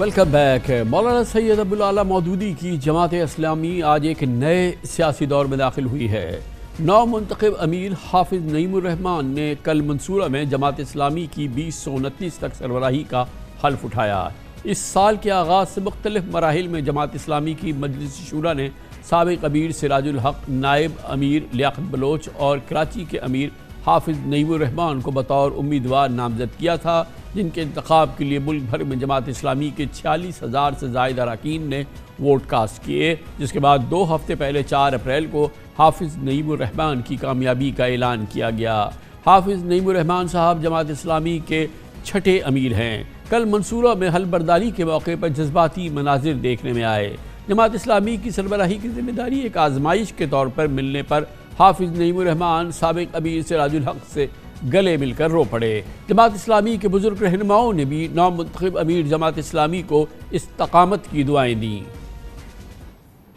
welcome back मौलाना सैयद अबूल मौदूदी की जमात इस्लामी आज एक नए सियासी दौर में दाखिल हुई है नौ मंतखब अमीर हाफिज नईमान ने कल मंसूरा में जमात इस्लामी की बीस सौ उनतीस तक सरबराही का हल्फ उठाया इस साल के आगाज़ से मुख्तलिफ मराहल में जमात इस्लामी की मजलिस शुरा ने सबक अमीर सिराजुल हक नायब अमीर लियात बलोच और कराची के अमीर हाफिज नईबुर रहमान को बतौर उम्मीदवार नामजद किया था जिनके इंतखब के लिए मुल्क भर में जमात इस्लामी के छियालीस हज़ार से जायद अरकान ने वोट कास्ट किए जिसके बाद दो हफ्ते पहले चार अप्रैल को हाफिज नईमान रहमान की कामयाबी का ऐलान किया गया हाफिज नईबुर रहमान साहब जमात इस्लामी के छठे अमीर हैं कल मंसूरा में हल बर्दारी के मौके पर जज्बाती मनाजिर देखने में आए जमात इस्लामी की सरबराही की जिम्मेदारी एक आजमाइश के तौर पर मिलने पर हाफिज नईमान सबक अबीर अमीर हक से गले मिलकर रो पड़े जमात इस्लामी के बुजुर्ग रहनुमाओं ने भी मंतब अमीर जमात इस्लामी को इस्तकामत की दुआएं दी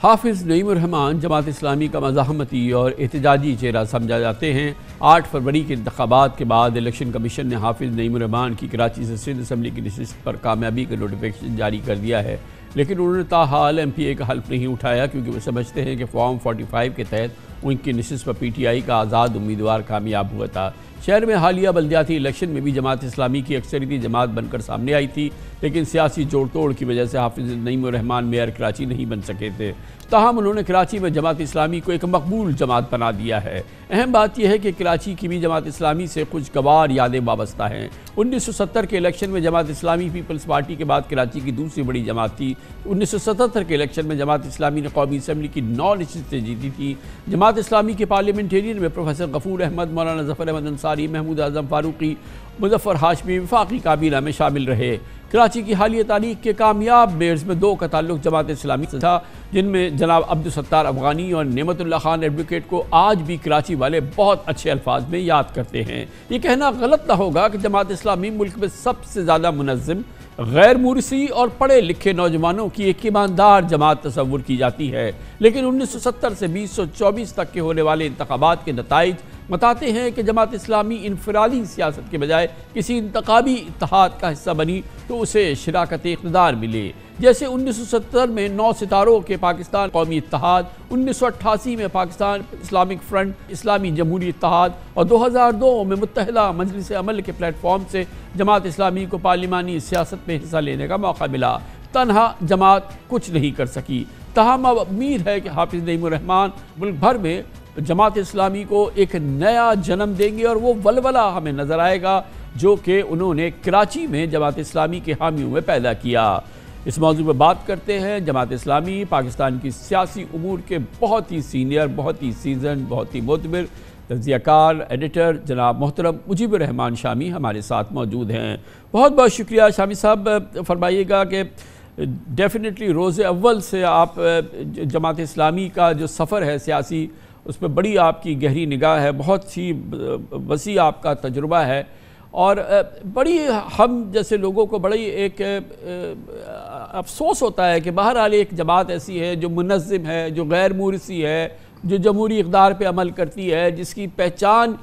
हाफिज नईमान जमात इस्लामी का मजामती और एहतजाजी चेहरा समझा जाते हैं आठ फरवरी के इंतबात के बाद इलेक्शन कमीशन ने हाफिज नईमान की कराची से सिंध असम्बली की नशस्त पर कामयाबी का नोटिफिकेशन जारी कर दिया है लेकिन उन्होंने ताहाल एम पी ए का हल्फ नहीं उठाया क्योंकि वो समझते हैं कि फॉर्म फोर्टी फाइव के तहत उनकी नशस्त पर पीटीआई का आज़ाद उम्मीदवार कामयाब हुआ था शहर में हालिया बलदियाती इलेक्शन में भी जमात इस्लामी की अक्सरती जमात बनकर सामने आई थी लेकिन सियासी जोड़ तोड़ की वजह से हाफिज नईम रहमान मेयर कराची नहीं बन सके थे तहम उन्होंने कराची में जमात इस्लामी को एक मकबूल जमात बना दिया है अहम बात यह है कि कराची की भी जमात इस्लामी से कुछ गवार यादें वाबस्ता हैं उन्नीस सौ सत्तर के इलेक्शन में जमात इस्लामी पीपल्स पार्टी के बाद कराची की दूसरी बड़ी जमात थी उन्नीस सौ सतहत्तर के इलेक्शन में जमात इस्लामी ने कौमी असम्बली की नौ नशस्तें जीती थी जमात इस्लामी के पार्लियामेंटेरियन में प्रोफेसर गफूर अहमद मौलाना जफर अहमद अंसार अंसारी महमूद अजम फारूकी मुजफ्फर हाशमी विफाकी काबीना में शामिल रहे कराची की हालिया तारीख के कामयाब मेयर्स में दो का तल्लु जमात इस्लामी से था जिनमें जनाब अब्दुलसत्तार अफगानी और नेमतुल्ला खान एडवोकेट को आज भी कराची वाले बहुत अच्छे अल्फाज में याद करते हैं ये कहना गलत ना होगा कि जमात इस्लामी मुल्क में सबसे ज़्यादा मुनज़म गैर मुरसी और पढ़े लिखे नौजवानों की एक ईमानदार जमात तस्वुर की जाती है लेकिन 1970 से 2024 तक के होने वाले इंतबात के नतज बताते हैं कि जमात इस्लामी इनफरादी सियासत के बजाय किसी इंतबी इतिहाद का हिस्सा बनी तो उसे शराकत इकतदार मिले जैसे 1970 में नौ सितारों के पाकिस्तान कौमी इतिहाद 1988 में पाकिस्तान इस्लामिक फ्रंट इस्लामी जमहूरी इतिहाद और 2002 में मुतहदा मजलिस अमल के प्लेटफॉर्म से जमात इस्लामी को पार्लिमानी सियासत में हिस्सा लेने का मौका मिला तनहा जमात कुछ नहीं कर सकी तहम अब उम्मीद है कि हाफिज नईमान मुल्क भर में जमात इस्लामी को एक नया जन्म देंगे और वो वलवला हमें नज़र आएगा जो कि उन्होंने कराची में जमात इस्लामी के हामियों में पैदा किया इस मौजू पर बात करते हैं जमात इस्लामी पाकिस्तान की सियासी अमूर के बहुत ही सीनियर बहुत ही सीजन बहुत ही मतबर तजियाकार एडिटर जनाब मोहतरम मुजीब रहमान शामी हमारे साथ मौजूद हैं बहुत बहुत शुक्रिया शामी साहब फरमाइएगा कि डेफिनेटली रोज़ अव्वल से आप जमात इस्लामी का जो सफ़र है सियासी उस पर बड़ी आपकी गहरी निगाह है बहुत सी वसी आपका तजुर्बा है और बड़ी हम जैसे लोगों को बड़ी एक अफसोस होता है कि बाहर आई एक जमात ऐसी है जो मुनज़म है जो गैर मूरसी है जो जमहूरी इकदार पर अमल करती है जिसकी पहचान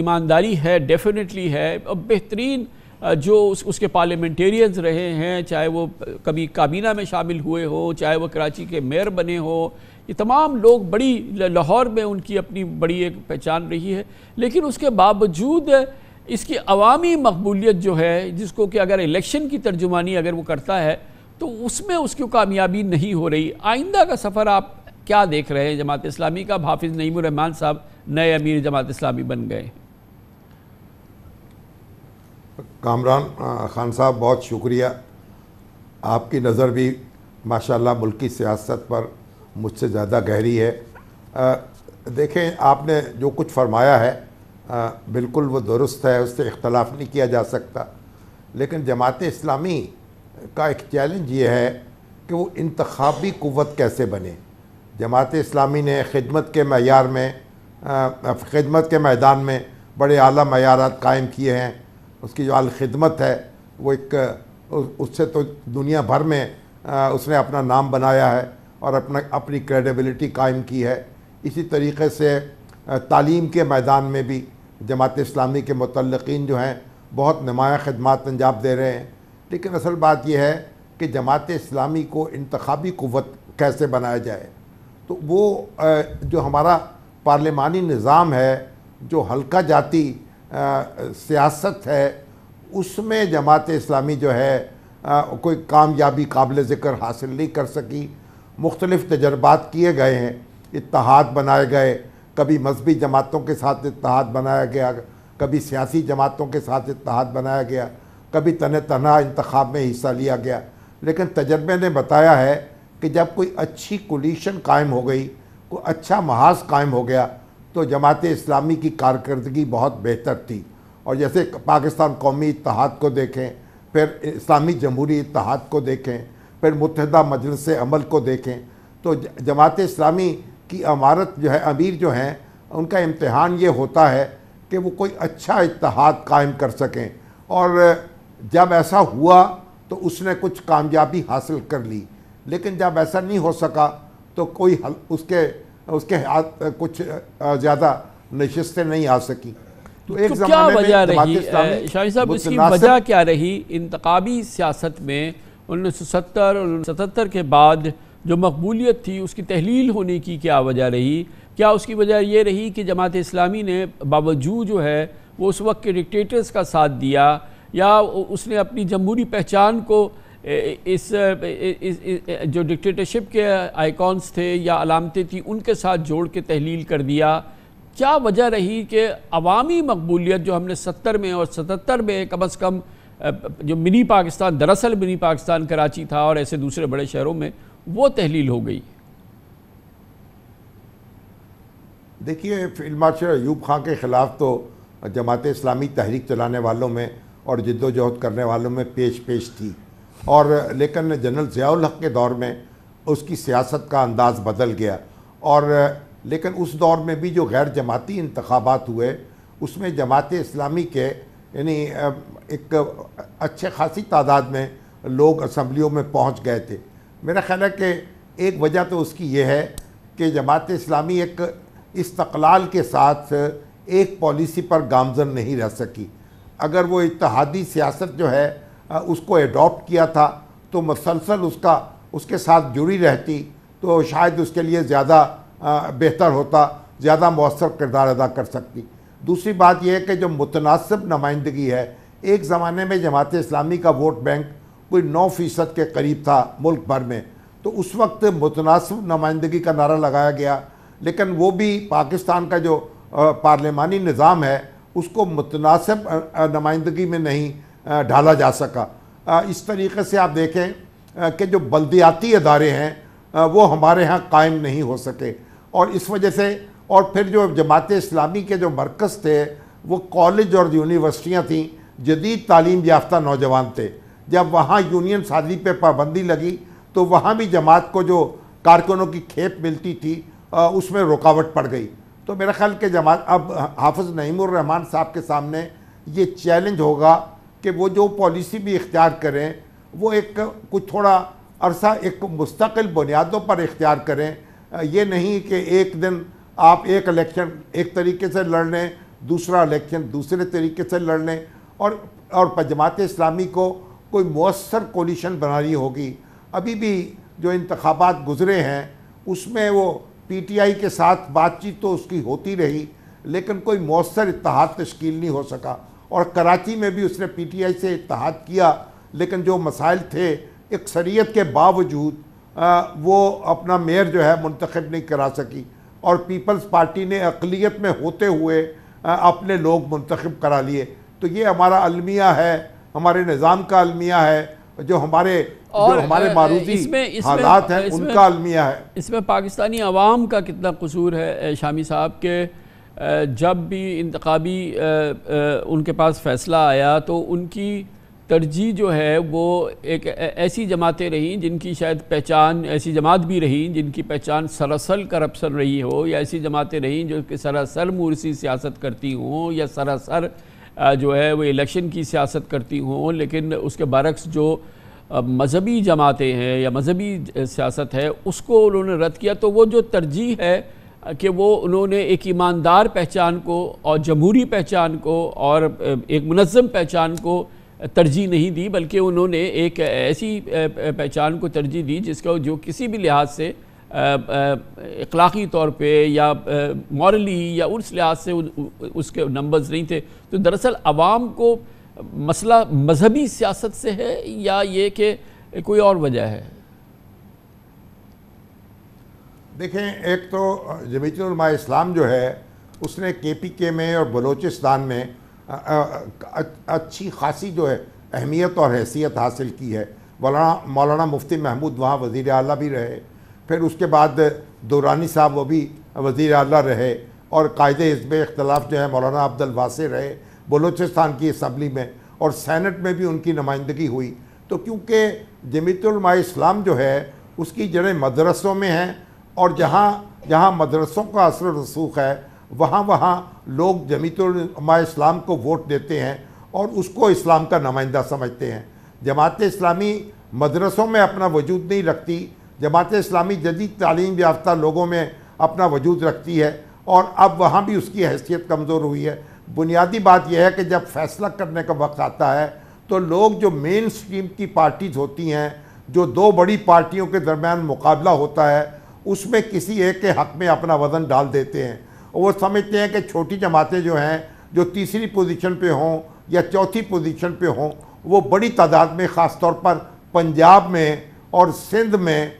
ईमानदारी है डेफिनेटली है और बेहतरीन जो उस, उसके पार्लियामेंटेरियंस रहे हैं चाहे वो कभी काबीना में शामिल हुए हो चाहे वो कराची के मेयर बने हो ये तमाम लोग बड़ी लाहौर में उनकी अपनी बड़ी एक पहचान रही है लेकिन उसके बावजूद इसकी अवामी मकबूलियत जो है जिसको कि अगर इलेक्शन की तर्जुमानी अगर वो करता है तो उसमें उसकी कामयाबी नहीं हो रही आइंदा का सफ़र आप क्या देख रहे हैं जमात इस्लामी का हाफिज़ नईमान साहब नए अमीर जमात इस्लामी बन गए कामरान खान साहब बहुत शुक्रिया आपकी नज़र भी माशाल्लाह मुल्क की सियासत पर मुझसे ज़्यादा गहरी है आ, देखें आपने जो कुछ फरमाया है आ, बिल्कुल वो दुरुस्त है उससे इख्तलाफ नहीं किया जा सकता लेकिन जमात इस्लामी का एक चैलेंज ये है कि वो इंतबी क़वत कैसे बने जमात इस्लामी ने खिदमत के मैार में खिदमत के मैदान में बड़े अली मैारात कायम किए हैं उसकी जो अलखदमत है वो एक उससे तो दुनिया भर में उसने अपना नाम बनाया है और अपना अपनी क्रेडिबिलिटी कायम की है इसी तरीके से तालीम के मैदान में भी जमात इस्लामी के मतलकिन जो हैं बहुत नुमाया खदमात अंजाम दे रहे हैं लेकिन असल बात यह है कि जमात इस्लामी को इंतबी क़वत कैसे बनाया जाए तो वो जो हमारा पार्लियामानी निज़ाम है जो हल्का जाति सियासत है उसमें जमात इस्लामी जो है आ, कोई कामयाबी काबिल ज़िक्र हासिल नहीं कर सकी मुख्तलिफ़ तजर्बात किए गए हैं इतिहाद बनाए गए कभी मजहबी जमातों के साथ इतिहाद बनाया गया कभी सियासी जमातों के साथ इतिहाद बनाया गया कभी तन तना इंतखब में हिस्सा लिया गया लेकिन तजर्बे ने बताया है कि जब कोई अच्छी कोलिशन कायम हो गई कोई अच्छा महाज कायम हो गया तो जमात इस्लामी की कारकर्दगी बहुत बेहतर थी और जैसे पाकिस्तान कौमी इतिहाद को देखें फिर इस्लामी जमहूरी इतिहाद को देखें फिर मुतहदा मजलस अमल को देखें तो जमात इस्लामी की अमारत जो है अमीर जो हैं उनका इम्तहान ये होता है कि वो कोई अच्छा इतिहाद कायम कर सकें और जब ऐसा हुआ तो उसने कुछ कामयाबी हासिल कर ली लेकिन जब ऐसा नहीं हो सका तो कोई हल उसके उसके हाथ कुछ ज़्यादा नशस्तें नहीं आ सकी तो एक तो क्या वजह रही शाह साहब इसकी वजह क्या रही इंतबी सियासत में उन्नीस सौ सत्तर उन्नीस सौ सतहत्तर के बाद जो मकबूलियत थी उसकी तहलील होने की क्या वजह रही क्या उसकी वजह यह रही कि जमात इस्लामी ने बावजूद जो है वो उस वक्त के डिक्टेटर्स का साथ दिया या उसने अपनी जमहूरी पहचान को इस, जो डिक्टेटरशिप के आइकॉन्स थे या अलामतें थी उनके साथ जोड़ के तहलील कर दिया क्या वजह रही कि अवामी मकबूलियत जो हमने सत्तर में और सतहत्तर में कम अज़ कम जो मिनी पाकिस्तान दरअसल मिनी पाकिस्तान कराची था और ऐसे दूसरे बड़े शहरों में वो तहलील हो गई देखिए फील्ड मार्शल अयूब खां के ख़िलाफ़ तो जमात इस्लामी तहरीक चलाने वालों में और जद्दोजहद करने वालों में पेश पेश थी और लेकिन जनरल ज़ियाउल हक के दौर में उसकी सियासत का अंदाज़ बदल गया और लेकिन उस दौर में भी जो गैर जमाती इंतबात हुए उसमें जमात इस्लामी के यानी एक अच्छे खासी तादाद में लोग असम्बलियों में पहुंच गए थे मेरा ख्याल है कि एक वजह तो उसकी यह है कि जमात इस्लामी एक इस्तलाल के साथ एक पॉलिसी पर गामजन नहीं रह सकी अगर वो इतिहादी सियासत जो है उसको एडॉप्ट किया था तो मसलसल उसका उसके साथ जुड़ी रहती तो शायद उसके लिए ज़्यादा बेहतर होता ज़्यादा मौसर किरदार अदा कर सकती दूसरी बात यह है कि जो मुतनासब नुमाइंदगी है एक ज़माने में जमात इस्लामी का वोट बैंक कोई नौ फ़ीसद के करीब था मुल्क भर में तो उस वक्त मुतनासब नुमाइंदगी का नारा लगाया गया लेकिन वो भी पाकिस्तान का जो पार्लियामानी निज़ाम है उसको मुतनासब नुमाइंदगी में नहीं ढाला जा सका इस तरीके से आप देखें कि जो बल्दियाती अदारे हैं वो हमारे यहाँ कायम नहीं हो सके और इस वजह से और फिर जो जमात इस्लामी के जो मरकज़ थे वो कॉलेज और यूनिवर्सिटियाँ थीं जदीद तालीम याफ्तर नौजवान थे जब वहाँ यूनियन शादी पर पाबंदी लगी तो वहाँ भी जमात को जो कारकुनों की खेप मिलती थी उसमें रुकावट पड़ गई तो मेरा ख्याल के जमात अब हाफज नईमान साहब के सामने ये चैलेंज होगा कि वो जो पॉलिसी भी इख्तियार करें वो एक कुछ थोड़ा अरसा एक मुस्तकिल बुनियादों पर इख्तियार करें ये नहीं कि एक दिन आप एक इलेक्शन एक तरीके से लड़ लें दूसरा इलेक्शन दूसरे तरीके से लड़ लें और और जमात इस्लामी को कोई मौसर कोलिशन बनानी होगी अभी भी जो इंतबात गुज़रे हैं उसमें वो पी टी आई के साथ बातचीत तो उसकी होती रही लेकिन कोई मौसर इतिहाद तश्कील नहीं हो सका और कराची में भी उसने पी टी आई से इतहाद किया लेकिन जो मसाइल थे अक्सरीत के बावजूद वो अपना मेयर जो है मंतखब नहीं करा सकी और पीपल्स पार्टी ने अकलीत में होते हुए अपने लोग मंतखब करा लिए तो ये हमारा अलमिया है हमारे निज़ाम का अलमिया है जो हमारे और जो हमारे बारूदी हालात हैं उनका अलमिया है इसमें पाकिस्तानी आवाम का कितना कसूर है शामी साहब के जब भी इंतबी उनके पास फ़ैसला आया तो उनकी तरजीह जो है वो एक ऐसी जमातें रहीं जिनकी शायद पहचान ऐसी जमात भी रहीं जिनकी पहचान सरासर करप्शन रही हो या ऐसी जमातें रहीं जो कि सरासर मूर्सी सियासत करती हों या सरासर जो है वो इलेक्शन की सियासत करती हों लेकिन उसके बरक्स जो मजहबी जमातें हैं या मजहबी सियासत है उसको उन्होंने रद्द किया तो वो जो तरजीह है कि वो उन्होंने एक ईमानदार पहचान को और जमहूरी पहचान को और एक मनज़म पहचान को तरजीह नहीं दी बल्कि उन्होंने एक ऐसी पहचान को तरजीह दी जिसका जो किसी भी लिहाज से इखलाक़ी तौर पर या मॉरली या उस लिहाज से उसके नंबर्स नहीं थे तो दरअसल आवाम को मसला मजहबी सियासत से है या ये कि कोई और वजह है देखें एक तो जमीतमा इस्लाम जो है उसने के पी के में और बलूचिस्तान में अच्छी खासी जो है अहमियत और हैसियत हासिल की है मौलाना मौलाना मुफ्ती महमूद वहाँ वज़ी अल भी रहे फिर उसके बाद दौरानी साहब वो भी वज़ी अल रहे और कायद हिजब इख्तलाफ जो है मौलाना अब्दुल वासे रहे बलूचिस्तान की इसम्बली में और सैनट में भी उनकी नुमाइंदगी हुई तो क्योंकि जमीतलमा इस्लाम जो है उसकी जड़ें मदरसों में हैं और जहाँ जहाँ मदरसों का असर रसूख है वहाँ वहाँ लोग जमीतमा इस्लाम को वोट देते हैं और उसको इस्लाम का नुमाइंदा समझते हैं जमात इस्लामी मदरसों में अपना वजूद नहीं रखती जमात इस्लामी जदीद तालीम याफ्ता लोगों में अपना वजूद रखती है और अब वहाँ भी उसकी हैसियत कमज़ोर हुई है बुनियादी बात यह है कि जब फैसला करने का वक्त आता है तो लोग जो मेन स्ट्रीम की पार्टीज़ होती हैं जो दो बड़ी पार्टियों के दरमियान मुकाबला होता है उसमें किसी एक के हक में अपना वजन डाल देते हैं और वो समझते हैं कि छोटी जमातें जो हैं जो तीसरी पोजीशन पे हों या चौथी पोजीशन पे हों वो बड़ी तादाद में ख़ास तौर पर पंजाब में और सिंध में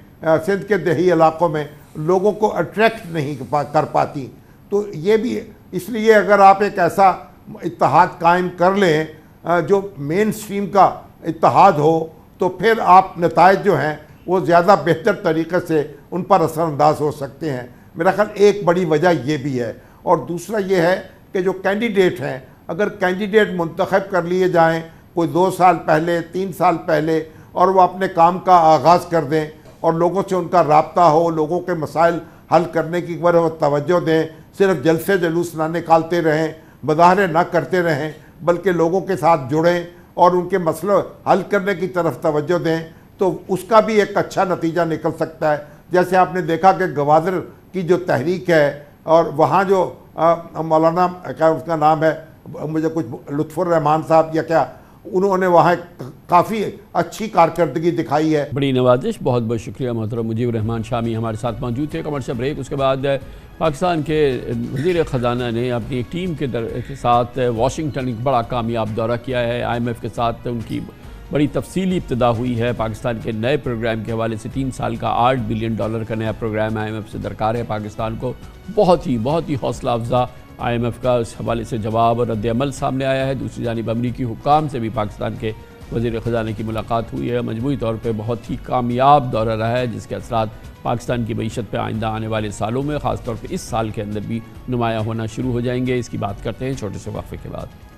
सिंध के दही इलाक़ों में लोगों को अट्रैक्ट नहीं कर पाती तो ये भी इसलिए अगर आप एक ऐसा इतिहाद कायम कर लें जो मेन स्ट्रीम का इतिहाद हो तो फिर आप नतज जो हैं वो ज़्यादा बेहतर तरीके से उन पर असरअंदाज हो सकते हैं मेरा ख्याल एक बड़ी वजह ये भी है और दूसरा ये है कि जो कैंडिडेट हैं अगर कैंडिडेट मंतखब कर लिए जाएं कोई दो साल पहले तीन साल पहले और वह अपने काम का आगाज़ कर दें और लोगों से उनका रबता हो लोगों के मसाइल हल करने की वह तोज्जो दें सिर्फ जलसे जलूस ना निकालते रहें मदाहरे ना करते रहें बल्कि लोगों के साथ जुड़ें और उनके मसलों हल करने की तरफ तोज्जो दें तो उसका भी एक अच्छा नतीजा निकल सकता है जैसे आपने देखा कि गवादर की जो तहरीक है और वहाँ जो मौलाना क्या उसका नाम है मुझे कुछ लुत्फुर रहमान साहब या क्या उन्होंने वहाँ काफ़ी अच्छी कारकर्दगी दिखाई है बड़ी नवाजिश बहुत बहुत शुक्रिया मोहतरम मुजीब रहमान शामी हमारे साथ मौजूद थे कमर्शल ब्रेक उसके बाद पाकिस्तान के वजीर ख़जाना ने अपनी एक टीम के, दर, के साथ वाशिंगटन एक बड़ा कामयाब दौरा किया है आईएमएफ के साथ उनकी बड़ी तफसीली इब्तदा हुई है पाकिस्तान के नए प्रोग्राम के हवाले से तीन साल का आठ बिलियन डॉलर का नया प्रोग्राम आई एम एफ़ से दरकार है पाकिस्तान को बहुत ही बहुत ही हौसला अफजा आई एम एफ़ का इस हवाले से जवाब और रद्दमल सामने आया है दूसरी जानब अमरीकी हुकाम से भी पाकिस्तान के वजीर ख़जाना की मुलाकात हुई है मजमू तौर पर बहुत ही कामयाब दौरा रहा है जिसके असरा पाकिस्तान की मीशत पर आइंदा आने वाले सालों में ख़ासतौर पर इस साल के अंदर भी नुमाया होना शुरू हो जाएंगे इसकी बात करते हैं छोटे से वाफे के बाद